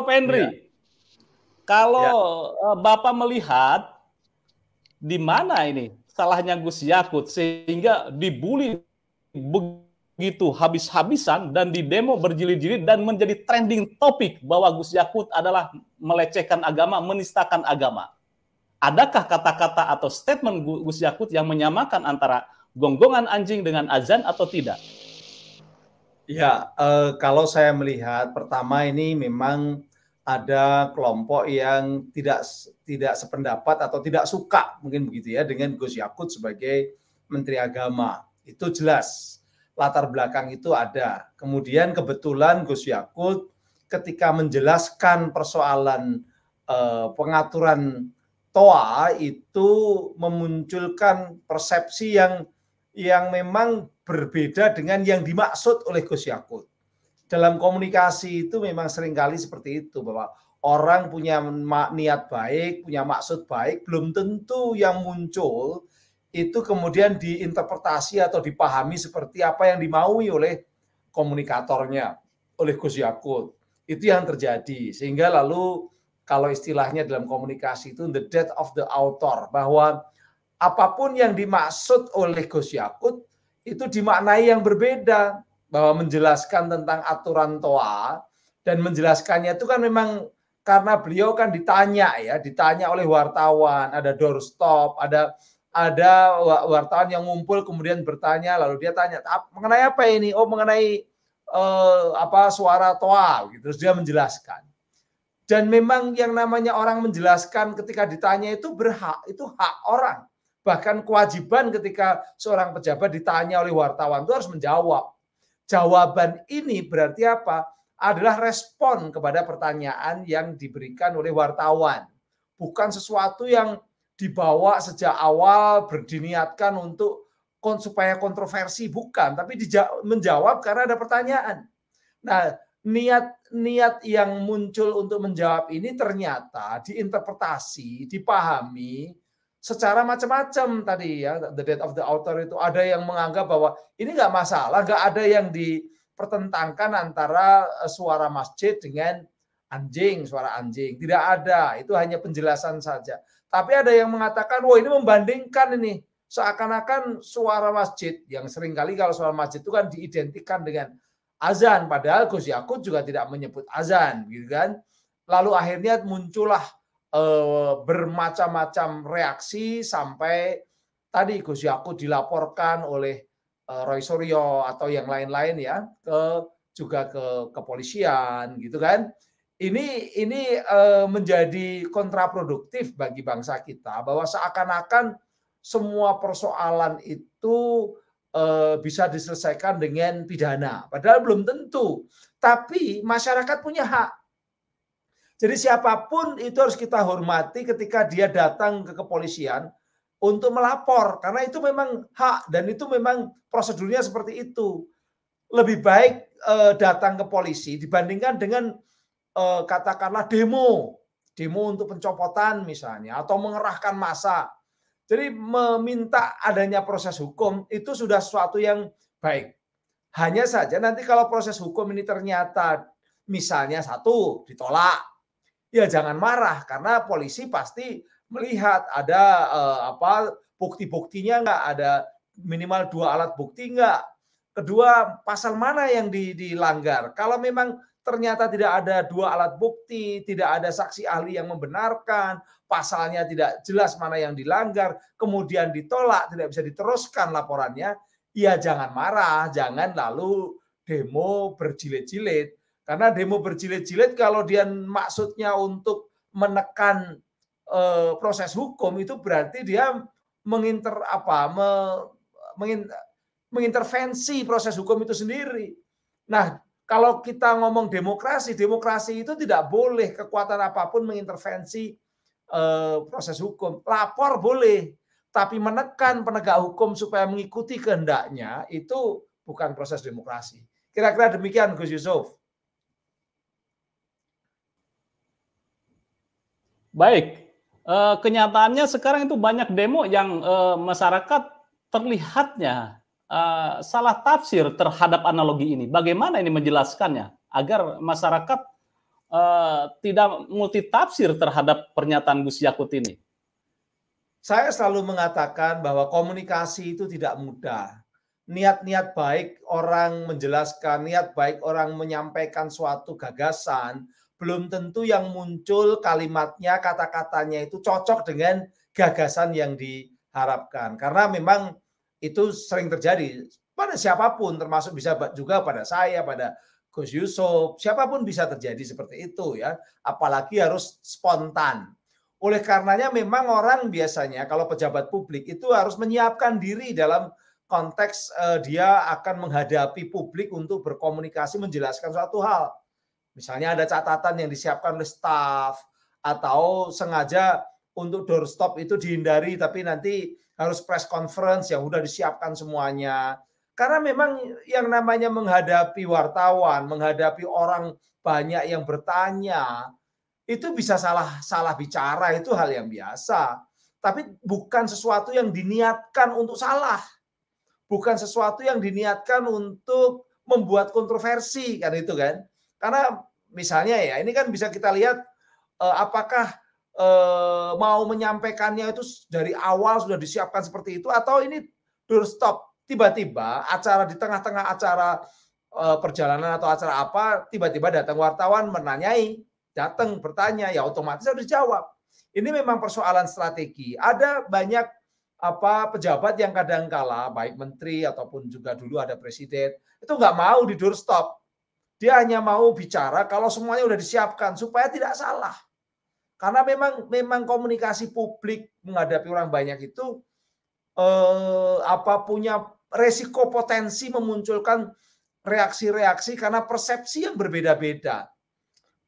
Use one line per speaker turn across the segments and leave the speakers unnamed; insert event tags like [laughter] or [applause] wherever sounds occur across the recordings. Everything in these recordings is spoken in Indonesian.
Prof. Henry, ya. kalau ya. Eh, Bapak melihat di mana ini salahnya Gus Yakut sehingga dibully begitu habis-habisan dan di demo berjilid-jilid dan menjadi trending topik bahwa Gus Yakut adalah melecehkan agama, menistakan agama. Adakah kata-kata atau statement Gus Yakut yang menyamakan antara gonggongan anjing dengan azan atau tidak?
Ya, eh, kalau saya melihat pertama ini memang ada kelompok yang tidak tidak sependapat atau tidak suka mungkin begitu ya dengan Gus Yakut sebagai Menteri Agama. Itu jelas latar belakang itu ada. Kemudian kebetulan Gus Yakut ketika menjelaskan persoalan eh, pengaturan toa itu memunculkan persepsi yang yang memang berbeda dengan yang dimaksud oleh Gus Yakut dalam komunikasi itu memang seringkali seperti itu bahwa orang punya niat baik, punya maksud baik, belum tentu yang muncul itu kemudian diinterpretasi atau dipahami seperti apa yang dimaui oleh komunikatornya, oleh Gus Yakut. Itu yang terjadi. Sehingga lalu kalau istilahnya dalam komunikasi itu the death of the author, bahwa apapun yang dimaksud oleh Gus Yakut itu dimaknai yang berbeda bahwa menjelaskan tentang aturan toa dan menjelaskannya itu kan memang karena beliau kan ditanya ya, ditanya oleh wartawan, ada doorstop, ada ada wartawan yang ngumpul kemudian bertanya lalu dia tanya mengenai apa ini? Oh mengenai eh, apa suara toa gitu. Terus dia menjelaskan. Dan memang yang namanya orang menjelaskan ketika ditanya itu berhak, itu hak orang. Bahkan kewajiban ketika seorang pejabat ditanya oleh wartawan itu harus menjawab Jawaban ini berarti apa? Adalah respon kepada pertanyaan yang diberikan oleh wartawan. Bukan sesuatu yang dibawa sejak awal berdiniatkan untuk supaya kontroversi bukan, tapi menjawab karena ada pertanyaan. Nah, niat niat yang muncul untuk menjawab ini ternyata diinterpretasi, dipahami secara macam-macam tadi ya the death of the author itu ada yang menganggap bahwa ini nggak masalah nggak ada yang dipertentangkan antara eh, suara masjid dengan anjing suara anjing tidak ada itu hanya penjelasan saja tapi ada yang mengatakan wah ini membandingkan ini seakan-akan suara masjid yang seringkali kalau suara masjid itu kan diidentikan dengan azan padahal Gus Yakut juga tidak menyebut azan gitu kan lalu akhirnya muncullah Eh, bermacam-macam reaksi sampai tadi Gus Yaku dilaporkan oleh eh, Roy Suryo atau yang lain-lain ya ke juga ke kepolisian gitu kan. Ini ini eh, menjadi kontraproduktif bagi bangsa kita bahwa seakan-akan semua persoalan itu bisa diselesaikan dengan pidana. Padahal belum tentu. Tapi masyarakat punya hak jadi siapapun itu harus kita hormati ketika dia datang ke kepolisian untuk melapor karena itu memang hak dan itu memang prosedurnya seperti itu. Lebih baik uh, datang ke polisi dibandingkan dengan uh, katakanlah demo, demo untuk pencopotan misalnya atau mengerahkan massa. Jadi meminta adanya proses hukum itu sudah sesuatu yang baik. Hanya saja nanti kalau proses hukum ini ternyata misalnya satu ditolak, ya jangan marah karena polisi pasti melihat ada eh, apa bukti-buktinya nggak ada minimal dua alat bukti nggak kedua pasal mana yang dilanggar kalau memang ternyata tidak ada dua alat bukti tidak ada saksi ahli yang membenarkan pasalnya tidak jelas mana yang dilanggar kemudian ditolak tidak bisa diteruskan laporannya ya jangan marah jangan lalu demo berjilid-jilid karena demo berjilid-jilid kalau dia maksudnya untuk menekan e, proses hukum itu berarti dia menginter apa me, mengin, mengintervensi proses hukum itu sendiri. Nah, kalau kita ngomong demokrasi, demokrasi itu tidak boleh kekuatan apapun mengintervensi e, proses hukum. Lapor boleh, tapi menekan penegak hukum supaya mengikuti kehendaknya itu bukan proses demokrasi. Kira-kira demikian Gus Yusuf.
Baik, e, kenyataannya sekarang itu banyak demo yang e, masyarakat terlihatnya e, salah tafsir terhadap analogi ini. Bagaimana ini menjelaskannya agar masyarakat e, tidak multitafsir terhadap pernyataan Gus Yakut ini? Saya selalu mengatakan bahwa komunikasi itu tidak mudah. Niat-niat baik
orang menjelaskan, niat baik orang menyampaikan suatu gagasan, belum tentu yang muncul kalimatnya, kata-katanya itu cocok dengan gagasan yang diharapkan. Karena memang itu sering terjadi pada siapapun, termasuk bisa juga pada saya, pada Gus Yusuf, siapapun bisa terjadi seperti itu ya. Apalagi harus spontan. Oleh karenanya memang orang biasanya kalau pejabat publik itu harus menyiapkan diri dalam konteks eh, dia akan menghadapi publik untuk berkomunikasi menjelaskan suatu hal Misalnya ada catatan yang disiapkan oleh staff atau sengaja untuk doorstop itu dihindari tapi nanti harus press conference yang sudah disiapkan semuanya. Karena memang yang namanya menghadapi wartawan, menghadapi orang banyak yang bertanya, itu bisa salah salah bicara itu hal yang biasa. Tapi bukan sesuatu yang diniatkan untuk salah. Bukan sesuatu yang diniatkan untuk membuat kontroversi kan itu kan. Karena misalnya ya ini kan bisa kita lihat uh, apakah uh, mau menyampaikannya itu dari awal sudah disiapkan seperti itu atau ini doorstop tiba-tiba acara di tengah-tengah acara uh, perjalanan atau acara apa tiba-tiba datang wartawan menanyai datang bertanya ya otomatis harus dijawab ini memang persoalan strategi ada banyak apa pejabat yang kadang-kala baik menteri ataupun juga dulu ada presiden itu nggak mau di doorstop dia hanya mau bicara kalau semuanya sudah disiapkan supaya tidak salah. Karena memang memang komunikasi publik menghadapi orang banyak itu eh, apa punya resiko potensi memunculkan reaksi-reaksi karena persepsi yang berbeda-beda.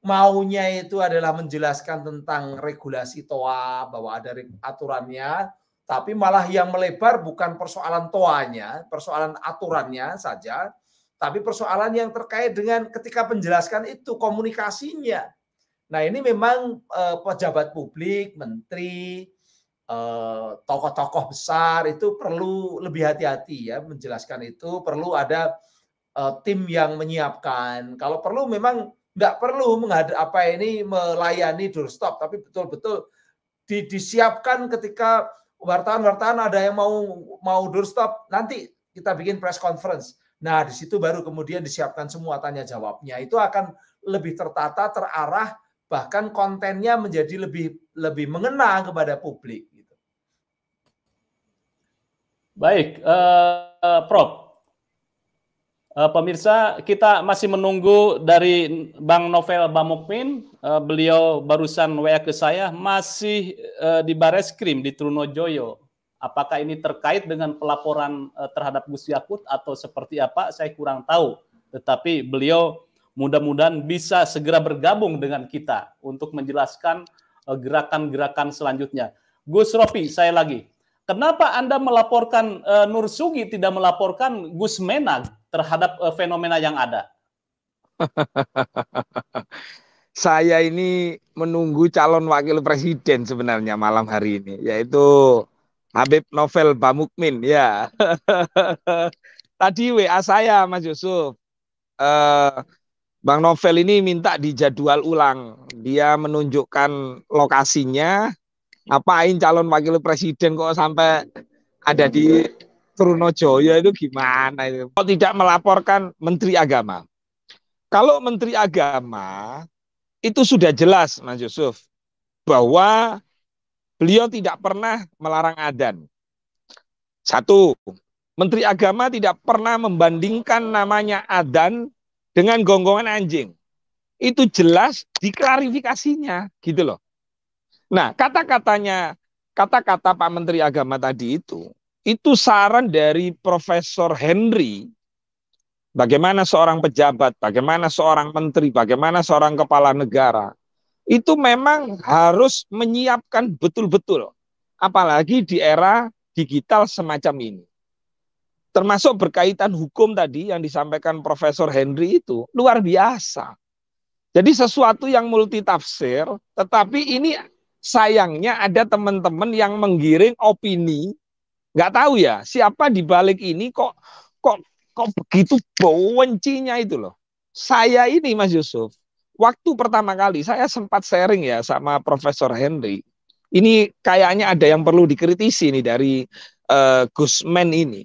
Maunya itu adalah menjelaskan tentang regulasi TOA bahwa ada aturannya, tapi malah yang melebar bukan persoalan toanya, persoalan aturannya saja, tapi persoalan yang terkait dengan ketika menjelaskan itu komunikasinya. Nah ini memang eh, pejabat publik, menteri, eh, tokoh-tokoh eh, besar itu perlu lebih hati-hati ya menjelaskan itu. Perlu ada eh, tim yang menyiapkan. Kalau perlu memang nggak perlu menghadap apa ini melayani doorstop, tapi betul-betul di, disiapkan ketika wartawan-wartawan ada yang mau mau doorstop nanti kita bikin press conference Nah, di situ baru kemudian disiapkan semua tanya jawabnya. Itu akan lebih tertata, terarah, bahkan kontennya menjadi lebih lebih mengena kepada publik. Gitu.
Baik, uh, uh, Prof. Uh, pemirsa, kita masih menunggu dari Bang Novel Bamukmin. Uh, beliau barusan WA ke saya, masih uh, di Bareskrim di Trunojoyo. Apakah ini terkait dengan pelaporan eh, terhadap Gus Yakut atau seperti apa? Saya kurang tahu. Tetapi beliau mudah-mudahan bisa segera bergabung dengan kita untuk menjelaskan eh, gerakan-gerakan selanjutnya. Gus Ropi, saya lagi. Kenapa Anda melaporkan eh, Nur Sugi tidak melaporkan Gus Menag terhadap fenomena yang ada? [laughs]
saya ini menunggu calon wakil presiden sebenarnya malam hari ini, yaitu Habib Novel Bamukmin ya. [laughs] Tadi WA saya Mas Yusuf. Eh, Bang Novel ini minta dijadwal ulang. Dia menunjukkan lokasinya. Apain calon wakil presiden kok sampai ada di Trunojoyo itu gimana itu? Kok tidak melaporkan Menteri Agama? Kalau Menteri Agama itu sudah jelas Mas Yusuf bahwa beliau tidak pernah melarang adan. Satu, Menteri Agama tidak pernah membandingkan namanya adan dengan gonggongan anjing. Itu jelas diklarifikasinya, gitu loh. Nah, kata-katanya, kata-kata Pak Menteri Agama tadi itu, itu saran dari Profesor Henry. Bagaimana seorang pejabat, bagaimana seorang menteri, bagaimana seorang kepala negara itu memang harus menyiapkan betul-betul apalagi di era digital semacam ini. Termasuk berkaitan hukum tadi yang disampaikan Profesor Henry itu luar biasa. Jadi sesuatu yang multitafsir, tetapi ini sayangnya ada teman-teman yang menggiring opini. Nggak tahu ya siapa di balik ini kok kok kok begitu bencinya itu loh. Saya ini Mas Yusuf waktu pertama kali saya sempat sharing ya sama Profesor Henry. Ini kayaknya ada yang perlu dikritisi nih dari uh, eh, Gusman ini.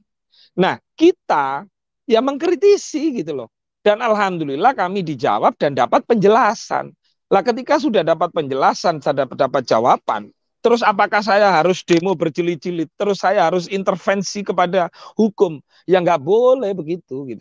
Nah, kita ya mengkritisi gitu loh. Dan alhamdulillah kami dijawab dan dapat penjelasan. Lah ketika sudah dapat penjelasan, sudah dapat jawaban, Terus apakah saya harus demo berjilid-jilid? Terus saya harus intervensi kepada hukum? yang nggak boleh begitu. Gitu.